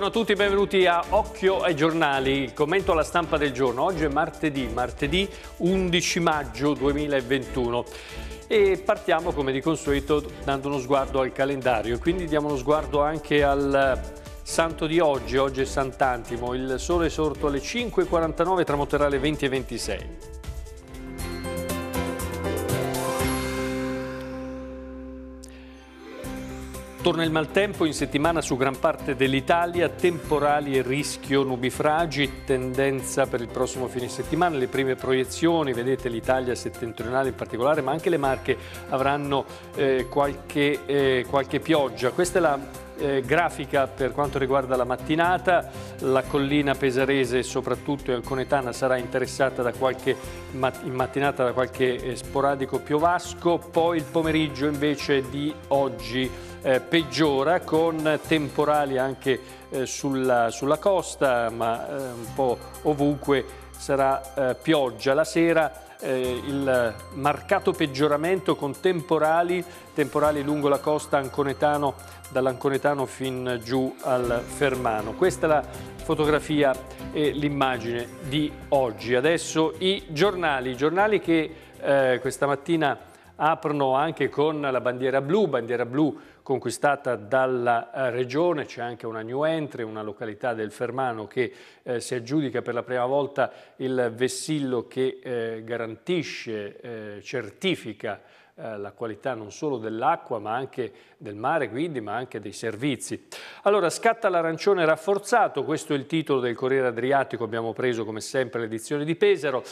Buongiorno a tutti, benvenuti a Occhio ai giornali, il commento alla stampa del giorno. Oggi è martedì, martedì 11 maggio 2021 e partiamo come di consueto dando uno sguardo al calendario, quindi diamo uno sguardo anche al santo di oggi, oggi è Sant'Antimo, il sole sorto alle 5.49 tramonterà alle 20.26. Torna il maltempo in settimana su gran parte dell'Italia, temporali e rischio nubifragi, tendenza per il prossimo fine settimana, le prime proiezioni, vedete l'Italia settentrionale in particolare, ma anche le Marche avranno eh, qualche, eh, qualche pioggia. Questa è la eh, grafica per quanto riguarda la mattinata, la collina pesarese soprattutto e alconetana sarà interessata da qualche, in mattinata da qualche eh, sporadico piovasco, poi il pomeriggio invece di oggi eh, peggiora con temporali anche eh, sulla, sulla, costa, ma eh, un po' ovunque sarà eh, pioggia. La sera eh, il marcato peggioramento con temporali, temporali lungo la costa anconetano, dall'anconetano fin giù al Fermano. Questa è la fotografia e l'immagine di oggi. Adesso i giornali, giornali che eh, questa mattina aprono anche con la bandiera blu, bandiera blu conquistata dalla eh, regione, c'è anche una new entry, una località del Fermano che eh, si aggiudica per la prima volta il vessillo che eh, garantisce, eh, certifica eh, la qualità non solo dell'acqua ma anche del mare quindi ma anche dei servizi. Allora scatta l'arancione rafforzato, questo è il titolo del Corriere Adriatico, abbiamo preso come sempre l'edizione di Pesaro.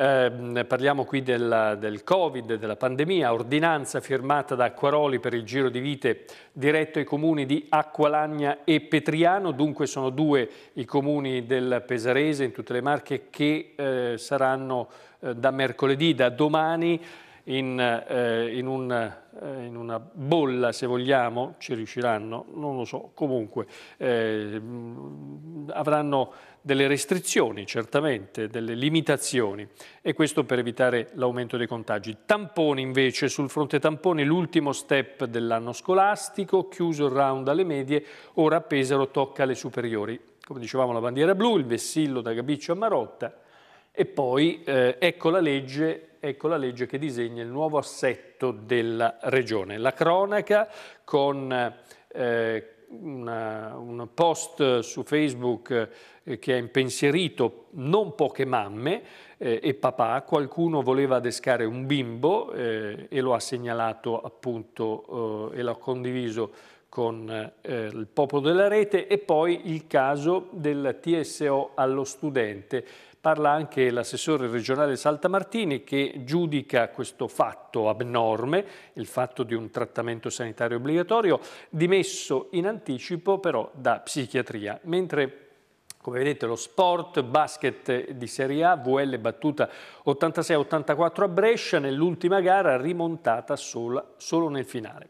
Eh, parliamo qui del, del, Covid, della pandemia, ordinanza firmata da Acquaroli per il giro di vite diretto ai comuni di Acqualagna e Petriano, dunque sono due i comuni del Pesarese in tutte le Marche che eh, saranno eh, da mercoledì, da domani, in, eh, in, un, eh, in, una bolla, se vogliamo, ci riusciranno, non lo so, comunque eh, avranno delle restrizioni, certamente, delle limitazioni e questo per evitare l'aumento dei contagi. Tamponi invece, sul fronte tamponi l'ultimo step dell'anno scolastico, chiuso il round alle medie, ora Pesaro tocca alle superiori. Come dicevamo la bandiera blu, il vessillo da Gabiccio a Marotta e poi eh, ecco la legge ecco la legge che disegna il nuovo assetto della regione. La cronaca con eh, una, un post su Facebook eh, che ha impensierito non poche mamme eh, e papà, qualcuno voleva adescare un bimbo eh, e lo ha segnalato appunto eh, e l'ha condiviso con eh, il popolo della rete e poi il caso del TSO allo studente Parla anche l'assessore regionale Saltamartini che giudica questo fatto abnorme, il fatto di un trattamento sanitario obbligatorio, dimesso in anticipo però da psichiatria, mentre come vedete lo sport, basket di Serie A, VL battuta 86-84 a Brescia, nell'ultima gara rimontata sola, solo nel finale.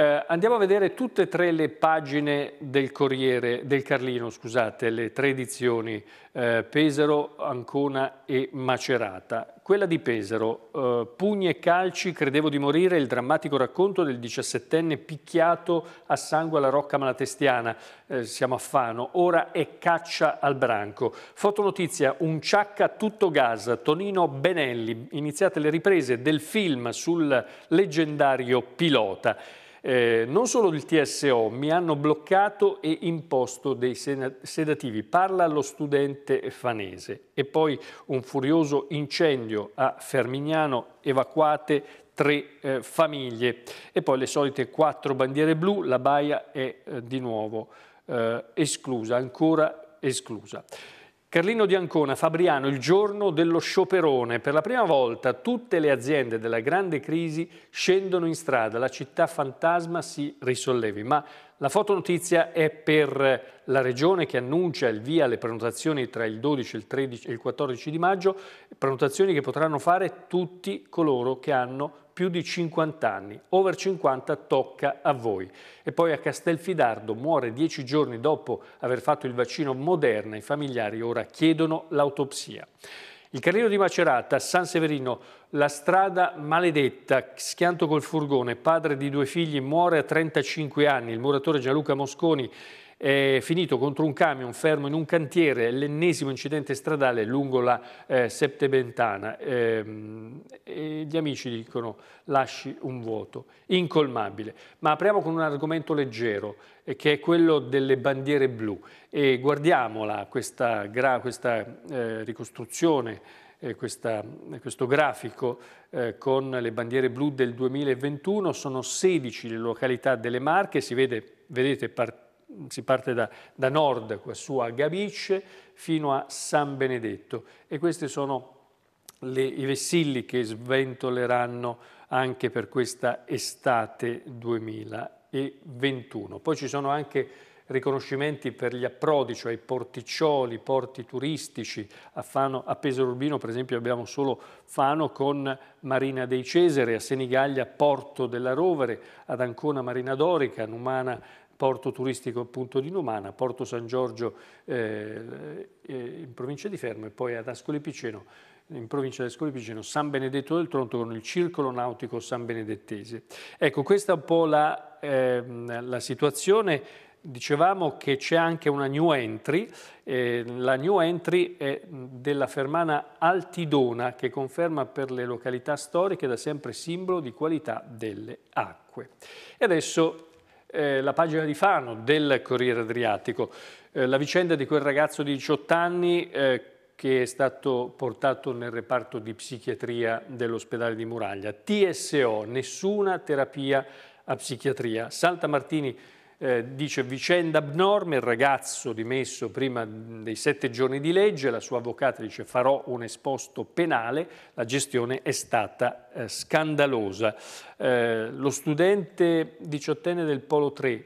Eh, andiamo a vedere tutte e tre le pagine del Corriere, del Carlino, scusate, le tre edizioni, eh, Pesaro, Ancona e Macerata. Quella di Pesaro, eh, pugni e calci, credevo di morire, il drammatico racconto del diciassettenne picchiato a sangue alla Rocca Malatestiana, eh, siamo a Fano, ora è caccia al branco. Fotonotizia, un ciacca tutto gas, Tonino Benelli, iniziate le riprese del film sul leggendario pilota. Eh, non solo il TSO, mi hanno bloccato e imposto dei sedativi. Parla lo studente fanese. E poi un furioso incendio a Fermignano, evacuate tre eh, famiglie. E poi le solite quattro bandiere blu, la baia è eh, di nuovo eh, esclusa, ancora esclusa. Carlino di Ancona, Fabriano, il giorno dello scioperone. Per la prima volta tutte le aziende della grande crisi scendono in strada, la città fantasma si risollevi. Ma la fotonotizia è per la regione che annuncia il via alle prenotazioni tra il 12 il 13 e il 14 di maggio, prenotazioni che potranno fare tutti coloro che hanno più di 50 anni, over 50 tocca a voi. E poi a Castelfidardo muore dieci giorni dopo aver fatto il vaccino Moderna, i familiari ora chiedono l'autopsia. Il Carrino di Macerata, San Severino, la strada maledetta, schianto col furgone, padre di due figli, muore a 35 anni, il muratore Gianluca Mosconi è finito contro un camion fermo in un cantiere, l'ennesimo incidente stradale lungo la eh, Septebentana. Eh, gli amici dicono lasci un vuoto, incolmabile. Ma apriamo con un argomento leggero, eh, che è quello delle bandiere blu. E guardiamola questa, questa eh, ricostruzione eh, questa, questo grafico eh, con le bandiere blu del 2021, sono 16 le località delle Marche, si vede, vedete partire si parte da, da nord, su a Gabice, fino a San Benedetto e questi sono le, i vessilli che sventoleranno anche per questa estate 2021. Poi ci sono anche riconoscimenti per gli approdi, cioè i porticcioli, i porti turistici. A, Fano, a Pesaro Urbino, per esempio, abbiamo solo Fano con Marina dei Cesare, a Senigallia Porto della Rovere, ad Ancona Marina Dorica, Numana porto turistico appunto di Numana, Porto San Giorgio eh, eh, in provincia di Fermo e poi ad Ascoli Piceno in provincia di Ascoli Piceno, San Benedetto del Tronto con il circolo nautico San Benedettese. Ecco, questa è un po' la, eh, la situazione dicevamo che c'è anche una new entry, eh, la new entry è della Fermana Altidona che conferma per le località storiche da sempre simbolo di qualità delle acque. E adesso eh, la pagina di Fano del Corriere Adriatico, eh, la vicenda di quel ragazzo di 18 anni eh, che è stato portato nel reparto di psichiatria dell'ospedale di Muraglia. TSO, nessuna terapia a psichiatria. Salta Martini eh, dice vicenda abnorme, il ragazzo dimesso prima dei sette giorni di legge, la sua avvocata dice farò un esposto penale, la gestione è stata eh, scandalosa. Eh, lo studente diciottenne del Polo 3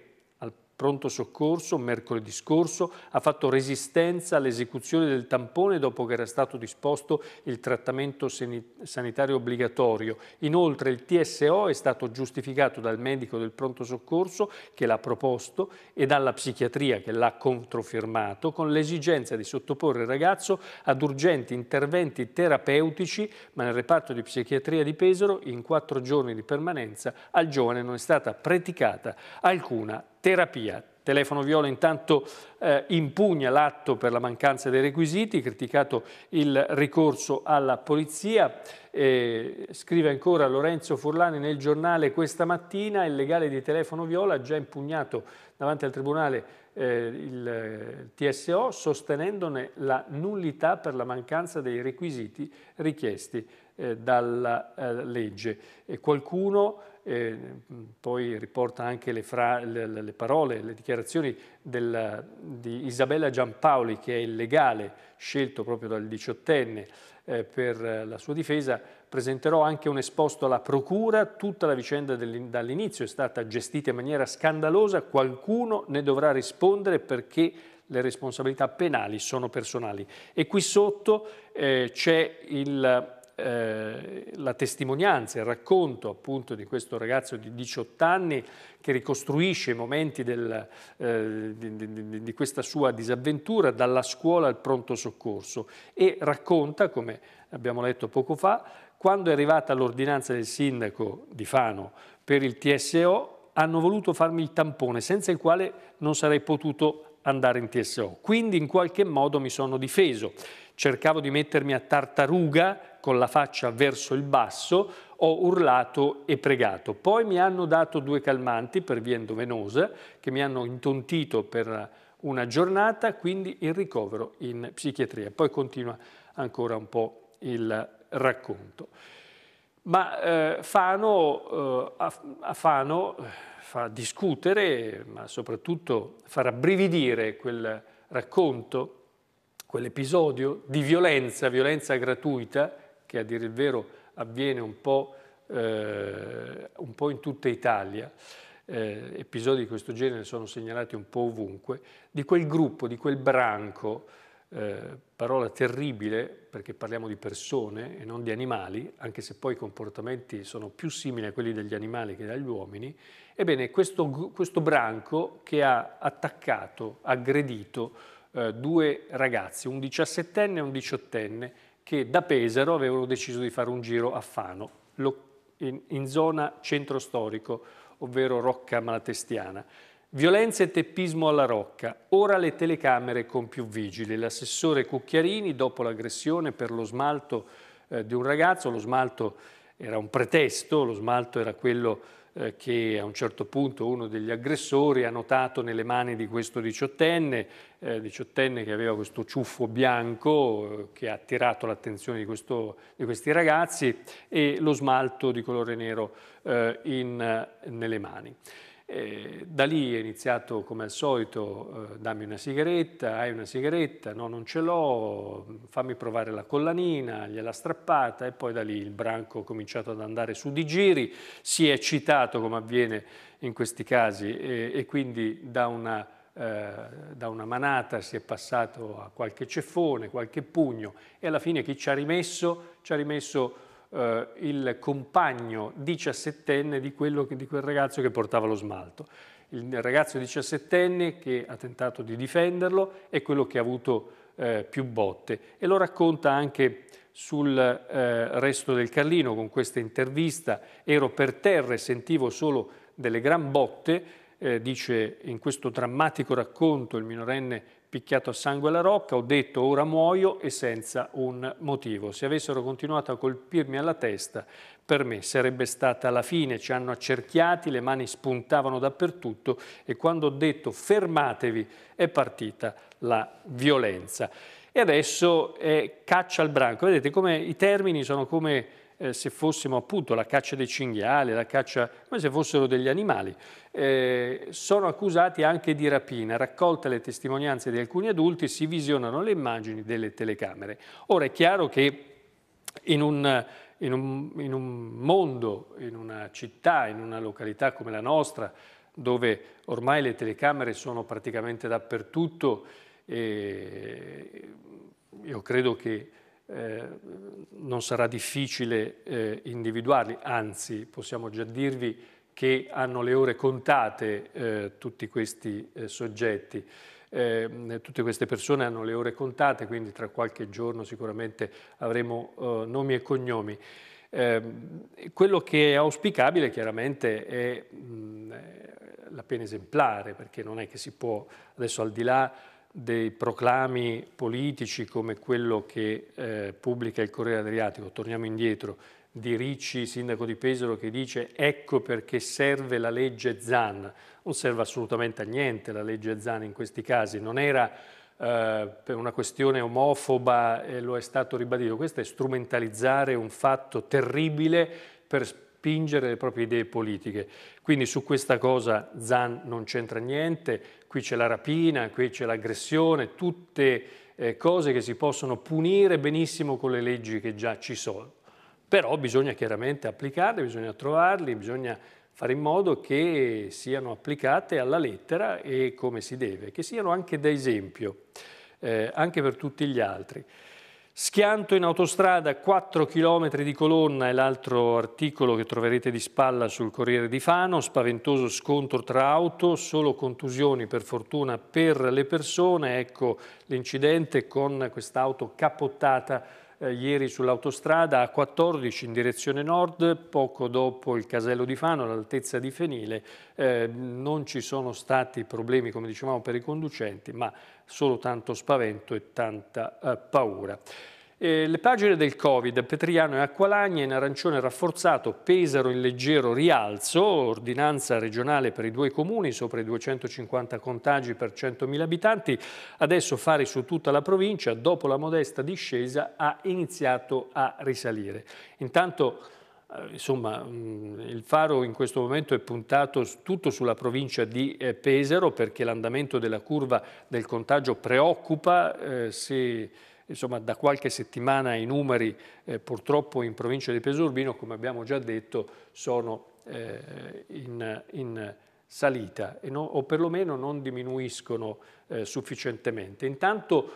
pronto soccorso mercoledì scorso ha fatto resistenza all'esecuzione del tampone dopo che era stato disposto il trattamento sanitario obbligatorio. Inoltre il TSO è stato giustificato dal medico del pronto soccorso che l'ha proposto e dalla psichiatria che l'ha controfirmato con l'esigenza di sottoporre il ragazzo ad urgenti interventi terapeutici ma nel reparto di psichiatria di Pesaro in quattro giorni di permanenza al giovane non è stata praticata alcuna terapia. Telefono Viola intanto eh, impugna l'atto per la mancanza dei requisiti, criticato il ricorso alla polizia. Eh, scrive ancora Lorenzo Furlani nel giornale questa mattina, il legale di Telefono Viola ha già impugnato davanti al Tribunale eh, il eh, TSO sostenendone la nullità per la mancanza dei requisiti richiesti eh, dalla eh, legge. E qualcuno eh, poi riporta anche le, fra, le, le parole, le dichiarazioni della, di Isabella Giampaoli, che è il legale scelto proprio dal diciottenne eh, per la sua difesa, presenterò anche un esposto alla Procura, tutta la vicenda dall'inizio è stata gestita in maniera scandalosa, qualcuno ne dovrà rispondere perché le responsabilità penali sono personali. E qui sotto eh, c'è il la testimonianza, il racconto appunto di questo ragazzo di 18 anni che ricostruisce i momenti del, eh, di, di, di, questa sua disavventura dalla scuola al pronto soccorso e racconta, come abbiamo letto poco fa, quando è arrivata l'ordinanza del sindaco di Fano per il TSO hanno voluto farmi il tampone senza il quale non sarei potuto andare in TSO. Quindi in qualche modo mi sono difeso cercavo di mettermi a tartaruga con la faccia verso il basso, ho urlato e pregato. Poi mi hanno dato due calmanti per via endovenosa che mi hanno intontito per una giornata, quindi il ricovero in psichiatria. Poi continua ancora un po' il racconto. Ma eh, Fano, eh, a Fano eh, fa discutere, ma soprattutto fa rabbrividire quel racconto quell'episodio di violenza, violenza gratuita, che a dire il vero avviene un po', eh, un po in tutta Italia, eh, episodi di questo genere sono segnalati un po' ovunque, di quel gruppo, di quel branco, eh, parola terribile perché parliamo di persone e non di animali, anche se poi i comportamenti sono più simili a quelli degli animali che dagli uomini, ebbene questo, questo branco che ha attaccato, aggredito, eh, due ragazzi, un 17enne e un 18enne, che da Pesaro avevano deciso di fare un giro a Fano, in, zona centro storico, ovvero Rocca Malatestiana. Violenza e teppismo alla Rocca, ora le telecamere con più vigili. L'assessore Cucchiarini, dopo l'aggressione per lo smalto eh, di un ragazzo, lo smalto era un pretesto, lo smalto era quello eh, che a un certo punto uno degli aggressori ha notato nelle mani di questo diciottenne, eh, diciottenne che aveva questo ciuffo bianco eh, che ha attirato l'attenzione di, di, questi ragazzi e lo smalto di colore nero eh, in, eh, nelle mani. Eh, da lì è iniziato come al solito, eh, dammi una sigaretta, hai una sigaretta, no non ce l'ho, fammi provare la collanina, gliela strappata e poi da lì il branco ha cominciato ad andare su di giri, si è eccitato come avviene in questi casi e, e quindi da una, eh, da una manata si è passato a qualche ceffone, qualche pugno e alla fine chi ci ha rimesso? Ci ha rimesso eh, il compagno diciassettenne di, di quel ragazzo che portava lo smalto. Il ragazzo diciassettenne che ha tentato di difenderlo è quello che ha avuto eh, più botte e lo racconta anche sul eh, resto del Carlino con questa intervista. Ero per terra e sentivo solo delle gran botte, eh, dice in questo drammatico racconto il minorenne picchiato a sangue la rocca, ho detto ora muoio e senza un motivo. Se avessero continuato a colpirmi alla testa, per me sarebbe stata la fine. Ci hanno accerchiati, le mani spuntavano dappertutto e quando ho detto fermatevi è partita la violenza. E adesso è caccia al branco. Vedete come i termini sono come eh, se fossimo appunto la caccia dei cinghiali, la caccia come se fossero degli animali. Eh, sono accusati anche di rapina. Raccolte le testimonianze di alcuni adulti, si visionano le immagini delle telecamere. Ora è chiaro che in un, in un, in un mondo, in una città, in una località come la nostra, dove ormai le telecamere sono praticamente dappertutto, eh, io credo che eh, non sarà difficile eh, individuarli, anzi possiamo già dirvi che hanno le ore contate eh, tutti questi eh, soggetti. Eh, tutte queste persone hanno le ore contate, quindi tra qualche giorno sicuramente avremo nomi e cognomi. quello che è auspicabile chiaramente è mh, mm, la pena esemplare, perché non è che si può adesso al di là dei proclami politici come quello che eh, pubblica il Corriere Adriatico, torniamo indietro, di Ricci, sindaco di Pesaro, che dice ecco perché serve la legge Zan. Non serve assolutamente a niente la legge Zan in questi casi, non era eh, per una questione omofoba, e lo è stato ribadito, questo è strumentalizzare un fatto terribile per spingere le proprie idee politiche. Quindi su questa cosa Zan non c'entra niente, qui c'è la rapina, qui c'è l'aggressione, tutte eh, cose che si possono punire benissimo con le leggi che già ci sono. Però bisogna chiaramente applicarle, bisogna trovarle, bisogna fare in modo che siano applicate alla lettera e come si deve, che siano anche da esempio, eh, anche per tutti gli altri. Schianto in autostrada, 4 km di colonna è l'altro articolo che troverete di spalla sul Corriere di Fano, spaventoso scontro tra auto, solo contusioni per fortuna per le persone, ecco l'incidente con quest'auto capottata eh, ieri sull'autostrada A14 in direzione nord, poco dopo il casello di Fano, all'altezza di Fenile. Eh, non ci sono stati problemi, come dicevamo, per i conducenti, ma solo tanto spavento e tanta eh, paura. Eh, le pagine del Covid, Petriano e Acqualagna in arancione rafforzato, Pesaro in leggero rialzo, ordinanza regionale per i due comuni, sopra i 250 contagi per 100.000 abitanti, adesso fare su tutta la provincia, dopo la modesta discesa ha iniziato a risalire. Intanto eh, Insomma, mm, il faro in questo momento è puntato tutto sulla provincia di eh, Pesaro perché l'andamento della curva del contagio preoccupa. Eh, se Insomma, da qualche settimana i numeri eh, purtroppo in provincia di Pesorbino, come abbiamo già detto, sono eh, in, in, salita no, o perlomeno non diminuiscono eh, sufficientemente. Intanto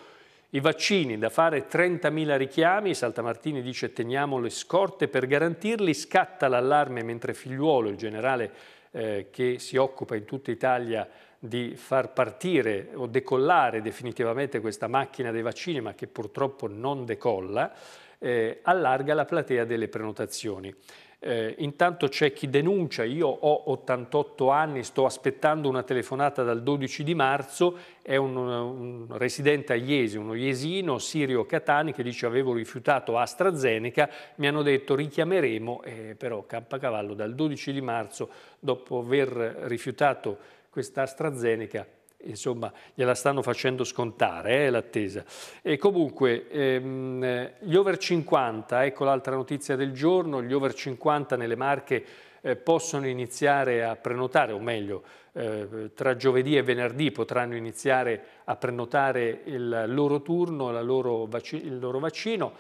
i vaccini da fare 30.000 richiami, Saltamartini dice teniamo le scorte per garantirli, scatta l'allarme mentre Figliuolo, il generale eh, che si occupa in tutta Italia di far partire o decollare definitivamente questa macchina dei vaccini, ma che purtroppo non decolla, eh, allarga la platea delle prenotazioni. Eh, intanto c'è chi denuncia, io ho 88 anni, sto aspettando una telefonata dal 12 di marzo, è un, un residente a Iesi, uno iesino, Sirio Catani, che dice avevo rifiutato AstraZeneca, mi hanno detto richiameremo, eh, però Campacavallo dal 12 di marzo, dopo aver rifiutato questa AstraZeneca insomma gliela stanno facendo scontare eh, l'attesa. E comunque ehm, gli over 50, ecco l'altra notizia del giorno, gli over 50 nelle marche eh, possono iniziare a prenotare, o meglio, eh, tra giovedì e venerdì potranno iniziare a prenotare il loro turno, loro il loro vaccino,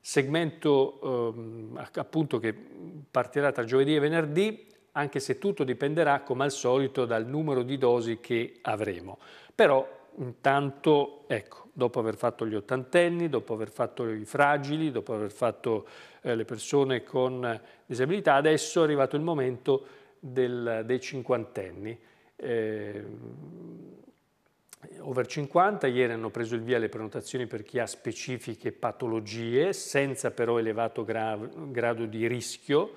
segmento ehm, appunto che partirà tra giovedì e venerdì, anche se tutto dipenderà, come al solito, dal numero di dosi che avremo. Però intanto, ecco, dopo aver fatto gli ottantenni, dopo aver fatto i fragili, dopo aver fatto eh, le persone con disabilità, adesso è arrivato il momento del, dei cinquantenni. Eh, over 50, ieri hanno preso il via le prenotazioni per chi ha specifiche patologie, senza però elevato grado di rischio,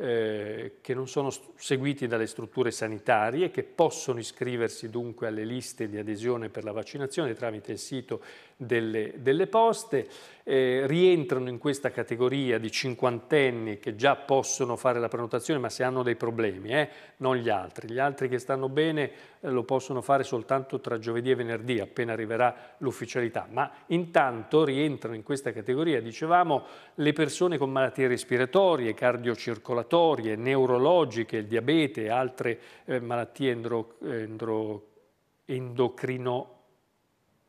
eh, che non sono seguiti dalle strutture sanitarie, che possono iscriversi dunque alle liste di adesione per la vaccinazione tramite il sito delle, delle poste, eh, rientrano in questa categoria di cinquantenni che già possono fare la prenotazione ma se hanno dei problemi, eh, non gli altri. Gli altri che stanno bene eh, lo possono fare soltanto tra giovedì e venerdì appena arriverà l'ufficialità, ma intanto rientrano in questa categoria, dicevamo, le persone con malattie respiratorie, cardiocircolatorie, neurologiche, il diabete e altre eh, malattie endro, endro, endocrino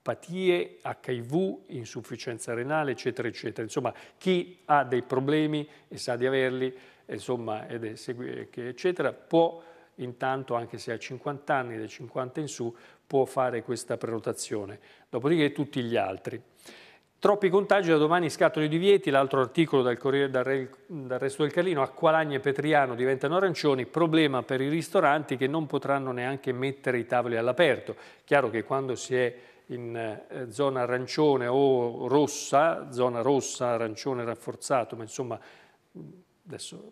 patie, HIV, insufficienza renale, eccetera, eccetera. Insomma, chi ha dei problemi e sa di averli, eh, insomma, è, eh, eccetera, può intanto, anche se ha 50 anni, dai 50 in su, può fare questa prenotazione. Dopodiché tutti gli altri. Troppi contagi, da domani scattano di vieti, l'altro articolo dal Corriere dal, dal Resto del Carlino, Acqualagna e Petriano diventano arancioni, problema per i ristoranti che non potranno neanche mettere i tavoli all'aperto. Chiaro che quando si è in eh, zona arancione o rossa, zona rossa, arancione rafforzato, ma insomma adesso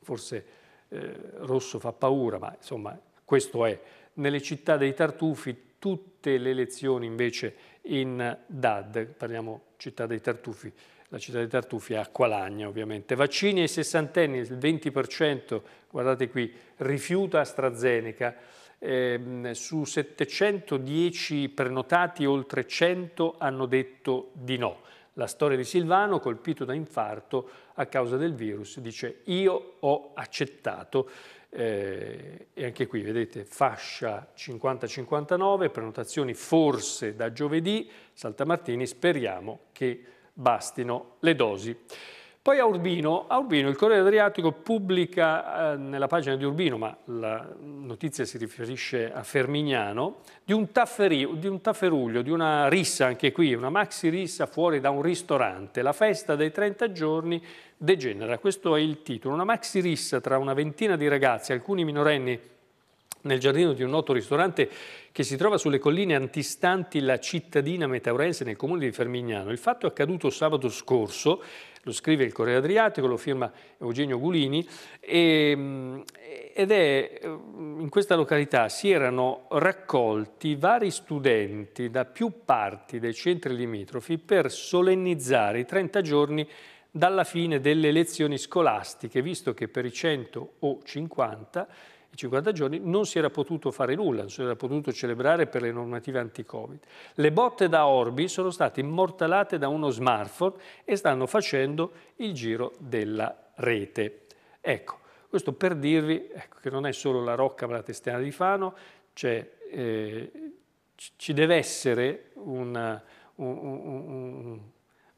forse eh, rosso fa paura, ma insomma questo è. Nelle città dei tartufi tutte le lezioni invece in DAD, parliamo città dei tartufi, la città dei tartufi è Acqualagna ovviamente. Vaccini ai sessantenni, il 20%, guardate qui, rifiuta AstraZeneca, eh, su 710 prenotati oltre 100 hanno detto di no. La storia di Silvano, colpito da infarto a causa del virus, dice io ho accettato eh, e anche qui vedete fascia 50-59, prenotazioni forse da giovedì, Saltamartini, speriamo che bastino le dosi. Poi a Urbino, a Urbino, il Corriere Adriatico pubblica eh, nella pagina di Urbino, ma la notizia si riferisce a Fermignano, di un, di un tafferuglio, di una rissa anche qui, una maxi rissa fuori da un ristorante. La festa dei 30 giorni degenera, questo è il titolo, una maxi rissa tra una ventina di ragazzi, alcuni minorenni nel giardino di un noto ristorante che si trova sulle colline antistanti la cittadina metaurense nel comune di Fermignano. Il fatto è accaduto sabato scorso, lo scrive il Corriere Adriatico, lo firma Eugenio Gulini, e, mm, ed è mm, in questa località si erano raccolti vari studenti da più parti dei centri limitrofi per solennizzare i 30 giorni dalla fine delle lezioni scolastiche, visto che per i 100 o 50 50 giorni non si era potuto fare nulla, non si era potuto celebrare per le normative anti-Covid. Le botte da Orbi sono state immortalate da uno smartphone e stanno facendo il giro della rete. Ecco, questo per dirvi ecco, che non è solo la Rocca ma la Testiana di Fano, cioè, eh, ci deve essere una, un, un, un,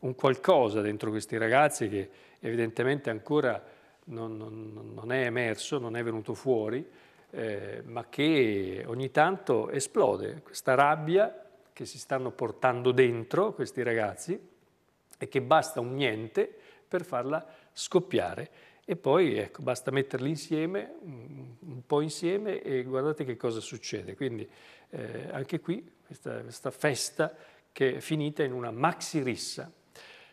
un qualcosa dentro questi ragazzi che evidentemente ancora non, non, non è emerso, non è venuto fuori, eh, ma che ogni tanto esplode, questa rabbia che si stanno portando dentro questi ragazzi e che basta un niente per farla scoppiare. E poi ecco, basta metterli insieme, un po' insieme e guardate che cosa succede. Quindi eh, anche qui questa, questa festa che è finita in una maxi rissa.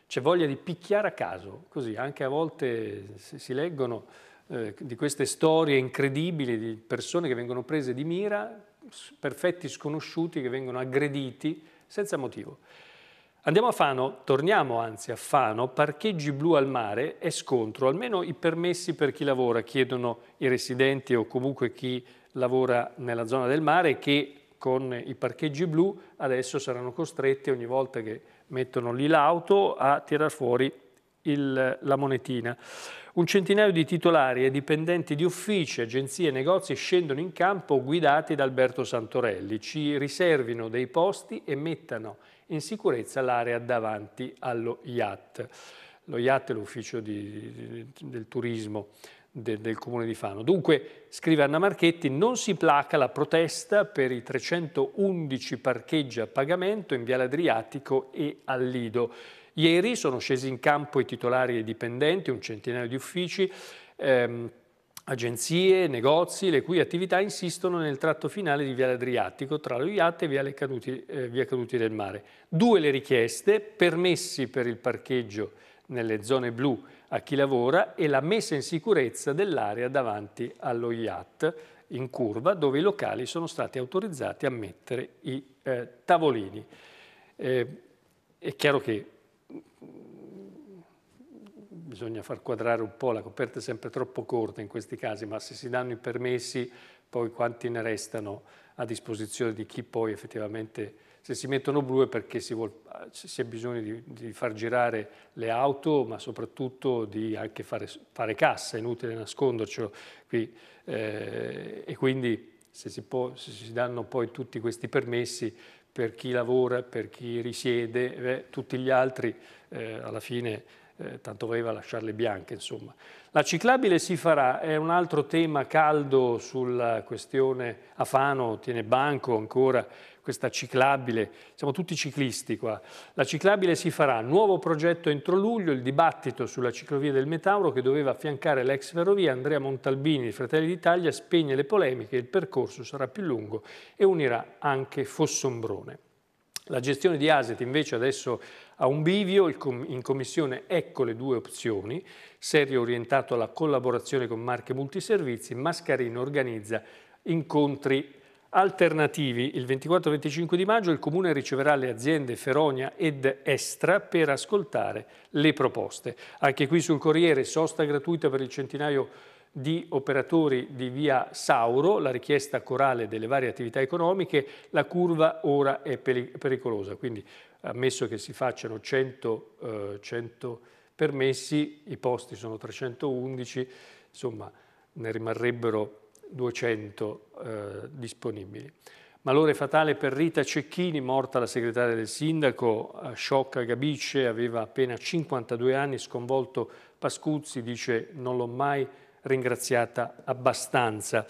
C'è voglia di picchiare a caso, così anche a volte si leggono eh, di queste storie incredibili di persone che vengono prese di mira, perfetti sconosciuti che vengono aggrediti senza motivo. Andiamo a Fano, torniamo anzi a Fano, parcheggi blu al mare è scontro, almeno i permessi per chi lavora, chiedono i residenti o comunque chi lavora nella zona del mare che con i parcheggi blu adesso saranno costretti ogni volta che mettono lì l'auto a tirar fuori il, la monetina. Un centinaio di titolari e dipendenti di uffici, agenzie e negozi scendono in campo guidati da Alberto Santorelli, ci riservino dei posti e mettano in sicurezza l'area davanti allo IAT. Lo IAT è l'ufficio del turismo del, del comune di Fano. Dunque, scrive Anna Marchetti, non si placa la protesta per i 311 parcheggi a pagamento in Viale Adriatico e al Lido. Ieri sono scesi in campo i titolari e i dipendenti, un centinaio di uffici, ehm, agenzie, negozi, le cui attività insistono nel tratto finale di Viale Adriatico, tra lo Iate e Via Caduti, eh, Via Caduti del Mare. Due le richieste, permessi per il parcheggio nelle zone blu a chi lavora e la messa in sicurezza dell'area davanti allo IAT in curva dove i locali sono stati autorizzati a mettere i eh, tavolini. Eh, è chiaro che mm, bisogna far quadrare un po', la coperta è sempre troppo corta in questi casi, ma se si danno i permessi poi quanti ne restano a disposizione di chi poi effettivamente se si mettono blu è perché si, vuol, si ha bisogno di, di, far girare le auto, ma soprattutto di anche fare, fare cassa, è inutile nascondercelo qui. Eh, e quindi se si, può, se si, danno poi tutti questi permessi per chi lavora, per chi risiede, eh, tutti gli altri eh, alla fine eh, tanto valeva lasciarle bianche. Insomma. La ciclabile si farà, è un altro tema caldo sulla questione, Afano tiene banco ancora, questa ciclabile, siamo tutti ciclisti qua, la ciclabile si farà, nuovo progetto entro luglio, il dibattito sulla ciclovia del Metauro che doveva affiancare l'ex ferrovia, Andrea Montalbini, Fratelli d'Italia, spegne le polemiche, il percorso sarà più lungo e unirà anche Fossombrone. La gestione di Aset invece adesso ha un bivio, in commissione ecco le due opzioni, serio orientato alla collaborazione con marche multiservizi, Mascarino organizza incontri alternativi. Il 24-25 di maggio il Comune riceverà le aziende Feronia ed Estra per ascoltare le proposte. Anche qui sul Corriere sosta gratuita per il centinaio di operatori di via Sauro, la richiesta corale delle varie attività economiche, la curva ora è pericolosa, quindi ammesso che si facciano 100, eh, 100 permessi, i posti sono 311, insomma ne rimarrebbero 200 eh, disponibili. Malore fatale per Rita Cecchini, morta la segretaria del sindaco, sciocca Gabice, aveva appena 52 anni, sconvolto Pascuzzi, dice non l'ho mai ringraziata abbastanza.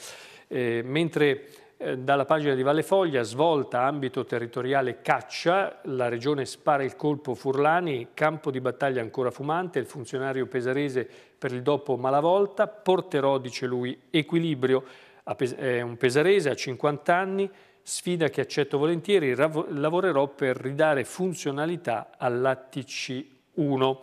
Eh, mentre eh, dalla pagina di Vallefoglia, svolta ambito territoriale caccia, la regione spara il colpo Furlani, campo di battaglia ancora fumante, il funzionario pesarese per il dopo Malavolta, porterò, dice lui, equilibrio, è un pesarese a 50 anni, sfida che accetto volentieri, lavorerò per ridare funzionalità all'ATC1.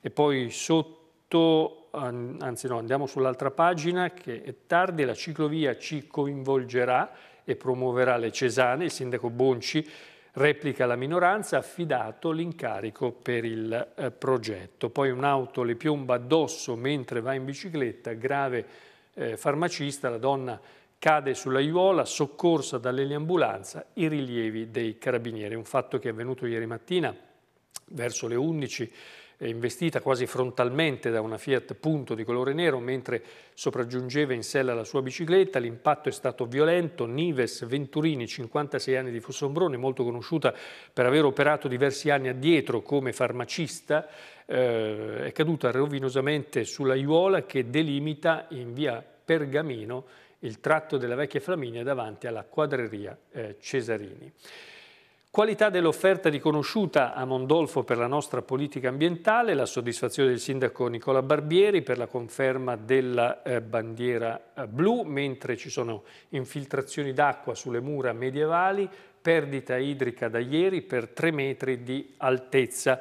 E poi sotto tutto, anzi no, andiamo sull'altra pagina che è tardi, la ciclovia ci coinvolgerà e promuoverà le Cesane, il sindaco Bonci replica la minoranza, affidato l'incarico per il eh, progetto. Poi un'auto le piomba addosso mentre va in bicicletta, grave eh, farmacista, la donna cade sulla sull'aiuola, soccorsa dall'eliambulanza, i rilievi dei carabinieri. Un fatto che è avvenuto ieri mattina verso le 11 investita quasi frontalmente da una Fiat Punto di colore nero mentre sopraggiungeva in sella la sua bicicletta. L'impatto è stato violento. Nives Venturini, 56 anni di Fossombrone, molto conosciuta per aver operato diversi anni addietro come farmacista, eh, è caduta rovinosamente sulla aiuola che delimita in via Pergamino il tratto della vecchia Flaminia davanti alla quadreria eh, Cesarini. Qualità dell'offerta riconosciuta a Mondolfo per la nostra politica ambientale, la soddisfazione del sindaco Nicola Barbieri per la conferma della eh, bandiera eh, blu, mentre ci sono infiltrazioni d'acqua sulle mura medievali, perdita idrica da ieri per 3 metri di altezza.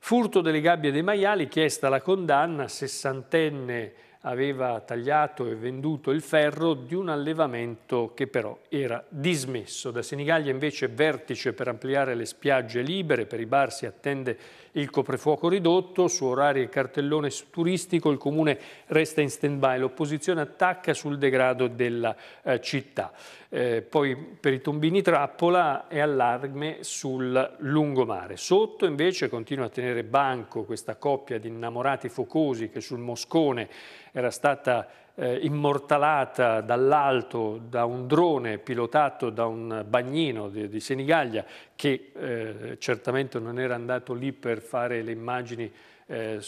Furto delle gabbie dei maiali, chiesta la condanna, sessantenne aveva tagliato e venduto il ferro di un allevamento che però era dismesso. Da Senigallia invece vertice per ampliare le spiagge libere, per i bar si attende il coprifuoco ridotto, su orari e cartellone turistico, il comune resta in stand-by, l'opposizione attacca sul degrado della eh, città. Eh, poi per i tombini trappola e allarme sul lungomare. Sotto invece continua a tenere banco questa coppia di innamorati focosi che sul Moscone era stata eh, immortalata dall'alto da un drone pilotato da un bagnino di, di Senigallia che eh, certamente non era andato lì per fare le immagini eh,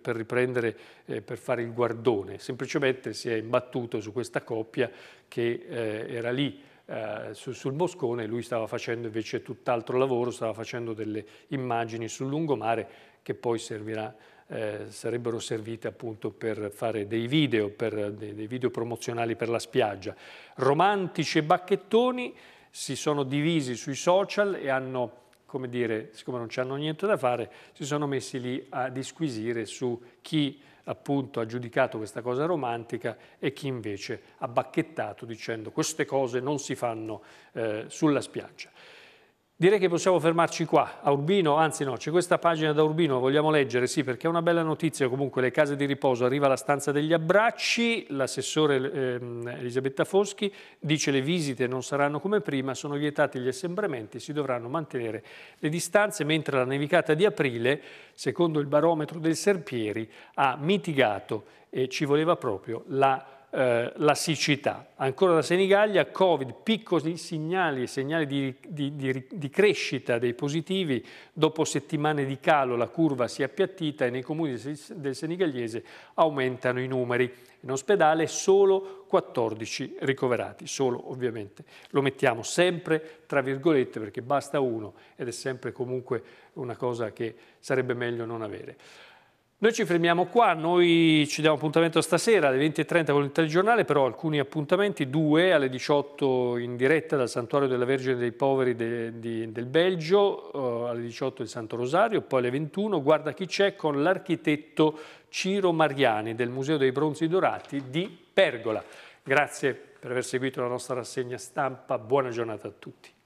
per riprendere, eh, per fare il guardone, semplicemente si è imbattuto su questa coppia che eh, era lì eh, su, sul e lui stava facendo invece tutt'altro lavoro, stava facendo delle immagini sul lungomare che poi servirà eh, sarebbero servite appunto per fare dei video, per, dei, dei video promozionali per la spiaggia. Romantici e bacchettoni si sono divisi sui social e hanno come dire, siccome non ci hanno niente da fare, si sono messi lì a disquisire su chi appunto ha giudicato questa cosa romantica e chi invece ha bacchettato dicendo queste cose non si fanno eh, sulla spiaggia. Direi che possiamo fermarci qua, a Urbino, anzi no, c'è questa pagina da Urbino, vogliamo leggere, sì, perché è una bella notizia comunque, le case di riposo, arriva la stanza degli abbracci, l'assessore ehm, Elisabetta Foschi dice le visite non saranno come prima, sono vietati gli assembramenti, si dovranno mantenere le distanze, mentre la nevicata di aprile, secondo il barometro del Serpieri, ha mitigato e ci voleva proprio la eh, la siccità. Ancora da Senigallia, Covid, piccoli segnali, segnali di, di, di, di, crescita dei positivi, dopo settimane di calo la curva si è appiattita e nei comuni del Senigalliese aumentano i numeri. In ospedale solo 14 ricoverati, solo ovviamente. Lo mettiamo sempre tra virgolette perché basta uno ed è sempre comunque una cosa che sarebbe meglio non avere. Noi ci fermiamo qua, noi ci diamo appuntamento stasera alle 20.30 con il telegiornale, però alcuni appuntamenti, due alle 18 in diretta dal Santuario della Vergine dei Poveri de, di, del Belgio, uh, alle 18 il Santo Rosario, poi alle 21 guarda chi c'è con l'architetto Ciro Mariani del Museo dei Bronzi Dorati di Pergola. Grazie per aver seguito la nostra rassegna stampa, buona giornata a tutti.